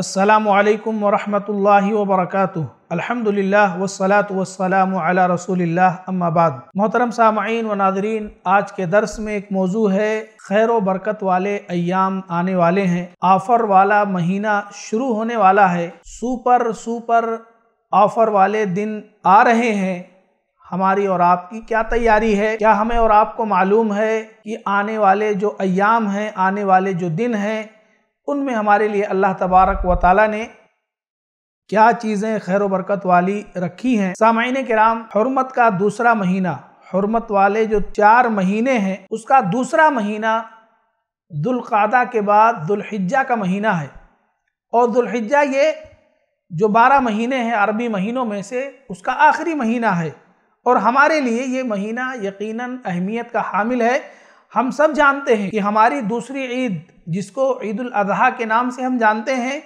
असलकम वरहमल वबरक अलहमदिल्ला वसलात वसलाम रसोल्ला अम्माबाद मोहतरम सामीन व नादरीन आज के दर्स में एक मौजू है खैर व बरकत वाले अयाम आने वाले हैं ऑफ़र वाला महीना शुरू होने वाला है सुपर सुपर ऑफ़र वाले दिन आ रहे हैं हमारी और आपकी क्या तैयारी है क्या हमें और आपको मालूम है कि आने वाले जो अयाम हैं आने वाले जो दिन हैं उनमें हमारे लिए अल्लाह तबारक व ताली ने क्या चीज़ें खैर बरकत वाली रखी हैं सामाइन कराम हरमत का दूसरा महीना हरमत वाले जो चार महीने हैं उसका दूसरा महीना दुलकादा के बाद दुल्हिज्जा का महीना है और दुल्हिज्जा ये जो बारह महीने हैं अरबी महीनों में से उसका आखिरी महीना है और हमारे लिए ये महीना यकीनन अहमियत का हामिल है हम सब जानते हैं कि हमारी दूसरी ईद जिसको ईद उल अजहा के नाम से हम जानते हैं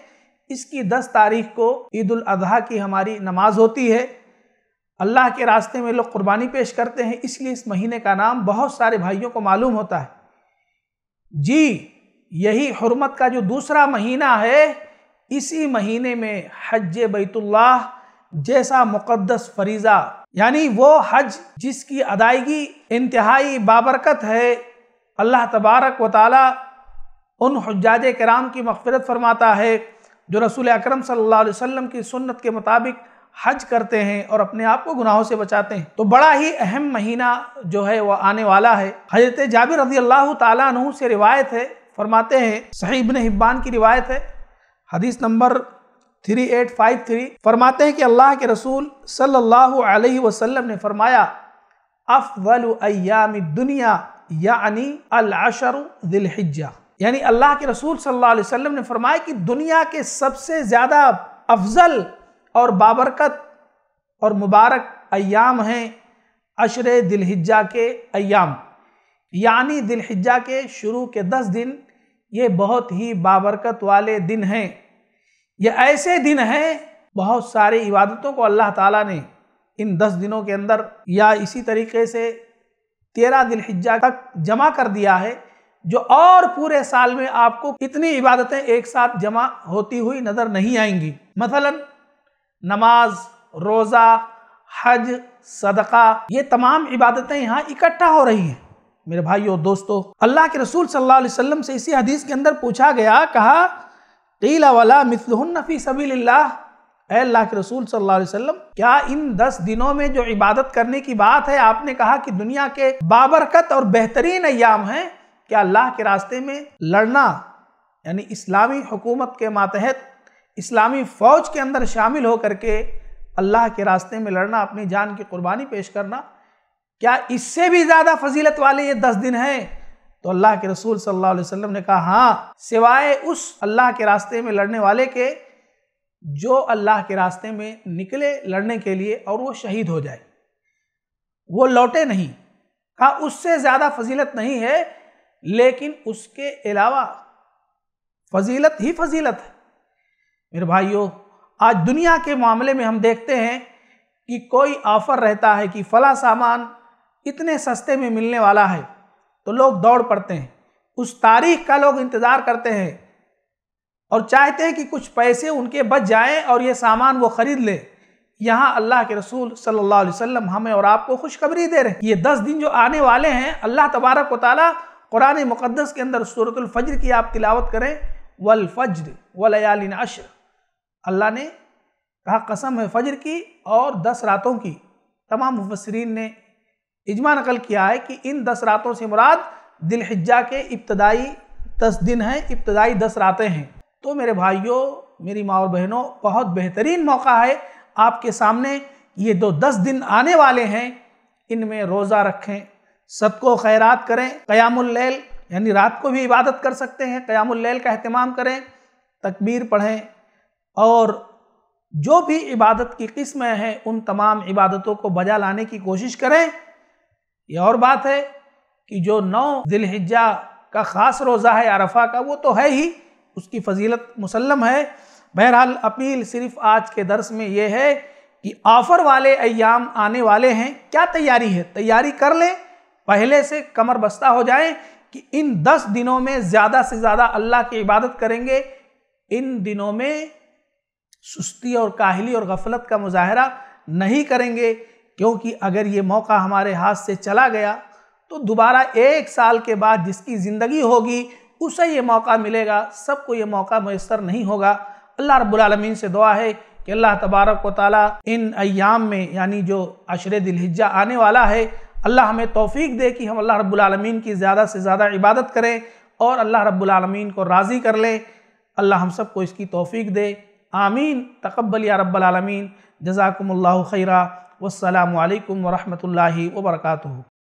इसकी दस तारीख को ईद उल अजहा की हमारी नमाज होती है अल्लाह के रास्ते में लोग कुर्बानी पेश करते हैं इसलिए इस महीने का नाम बहुत सारे भाइयों को मालूम होता है जी यही हरमत का जो दूसरा महीना है इसी महीने में हज बैतुल्लाह जैसा मुकद्दस फरीज़ा यानी वो हज जिसकी अदायगी इंतहाई बाबरकत है अल्लाह तबारक व ताली उन हजाज कराम की मफ़रत फरमाता है जो रसूल अक्रम सम की सुनत के मुताबिक हज करते हैं और अपने आप को गुनाहों से बचाते हैं तो बड़ा ही अहम महीना जो है वह आने वाला है हजरत जाबिर रजी अल्लाह तु से रिवायत है फरमाते हैं सही इबन हिब्बान की रिवायत है हदीस नंबर थ्री एट फाइव थ्री फरमाते हैं कि अल्लाह के रसूल सल्लल्लाहु अलैहि वसल्लम ने फरमाया अफवल अयाम दुनिया यानी दिल दिलहिजा यानी अल्लाह के रसूल सल्लल्लाहु अलैहि वसल्लम ने फरमाया कि दुनिया के सबसे ज़्यादा अफजल और बाबरकत और मुबारक अयाम हैं अशर दिलहिजा के अयाम यानी दिलहिजा के शुरू के दस दिन ये बहुत ही बाबरकत वाले दिन हैं ये ऐसे दिन हैं बहुत सारे इबादतों को अल्लाह ताला ने इन दस दिनों के अंदर या इसी तरीके से तेरह हिज्जा तक जमा कर दिया है जो और पूरे साल में आपको इतनी इबादतें एक साथ जमा होती हुई नज़र नहीं आएंगी मसलन नमाज रोज़ा हज सदका ये तमाम इबादतें यहाँ इकट्ठा हो रही हैं मेरे भाइयों दोस्तों अल्लाह के रसूल सल्लल्लाहु अलैहि वसल्लम से इसी हदीस के अंदर पूछा गया कहा कीला वाला मिसलहन नफ़ी सबील्ला अल्लाह के रसूल सल्लल्लाहु अलैहि वसल्लम क्या इन दस दिनों में जो इबादत करने की बात है आपने कहा कि दुनिया के बाबरकत और बेहतरीन अयाम हैं क्या अल्लाह के रास्ते में लड़ना यानी इस्लामी हुकूमत के मातहत इस्लामी फ़ौज के अंदर शामिल होकर के अल्लाह के रास्ते में लड़ना अपनी जान की कुर्बानी पेश करना क्या इससे भी ज़्यादा फजीलत वाले ये दस दिन हैं तो अल्लाह के रसूल सल्लल्लाहु अलैहि वसल्लम ने कहा हाँ सिवाय उस अल्लाह के रास्ते में लड़ने वाले के जो अल्लाह के रास्ते में निकले लड़ने के लिए और वो शहीद हो जाए वो लौटे नहीं कहा उससे ज़्यादा फजीलत नहीं है लेकिन उसके अलावा फजीलत ही फजीलत है मेरे भाइयों आज दुनिया के मामले में हम देखते हैं कि कोई ऑफ़र रहता है कि फ़ला सामान इतने सस्ते में मिलने वाला है तो लोग दौड़ पड़ते हैं उस तारीख का लोग इंतज़ार करते हैं और चाहते हैं कि कुछ पैसे उनके बच जाएं और ये सामान वो ख़रीद लें यहाँ अल्लाह के रसूल सल्लल्लाहु अलैहि वसल्लम हमें और आपको खुशखबरी दे रहे हैं ये दस दिन जो आने वाले हैं अल्लाह तबारक वाली कुरान मुक़दस के अंदर सूरतलफ़जर की आप तिलावत करें वलफ़जर वलयालिन अशर अल्लाह ने कहा कसम है फ़जर की और दस रातों की तमाम मुफसरीन ने इजमा नकल किया है कि इन दस रातों से मुराद दिलहिज्जा के इब्तदाई दस दिन हैं इब्तदाई दस रातें हैं तो मेरे भाइयों मेरी माँ और बहनों बहुत बेहतरीन मौका है आपके सामने ये दो दस दिन आने वाले हैं इनमें रोज़ा रखें सबको खैरात करें कयामुल्लैल यानी रात को भी इबादत कर सकते हैं कयामुल्लैल का अहतमाम करें तकबीर पढ़ें और जो भी इबादत की किस्में हैं उन तमाम इबादतों को बजा लाने की कोशिश करें यह और बात है कि जो नौ दिलहिजा का ख़ास रोज़ा है अरफा का वो तो है ही उसकी फजीलत मुसलम है बहरहाल अपील सिर्फ आज के दर्स में यह है कि ऑफ़र वाले अयाम आने वाले हैं क्या तैयारी है तैयारी कर लें पहले से कमर बस्ता हो जाए कि इन दस दिनों में ज़्यादा से ज़्यादा अल्लाह की इबादत करेंगे इन दिनों में सुस्ती और काहली और गफलत का मुजाहरा नहीं करेंगे क्योंकि अगर ये मौका हमारे हाथ से चला गया तो दोबारा एक साल के बाद जिसकी ज़िंदगी होगी उसे ये मौका मिलेगा सबको ये मौका मैसर नहीं होगा अल्लाह रबालमीन से दुआ है कि अल्लाह तबारक व ताली इन अयाम में यानी जो अशर दिलहिजा आने वाला है अल्लाह हमें तोफ़ी दे कि हम अल्लाह रबालमीन की ज़्यादा से ज़्यादा इबादत करें और अल्लाह रबालमीन को राज़ी कर लें अल्लाह हम सबको इसकी तोफ़ी दे आमीन तकबल या रबालमीन जजाकम्ला खैरा वालकम वरहमल वर्का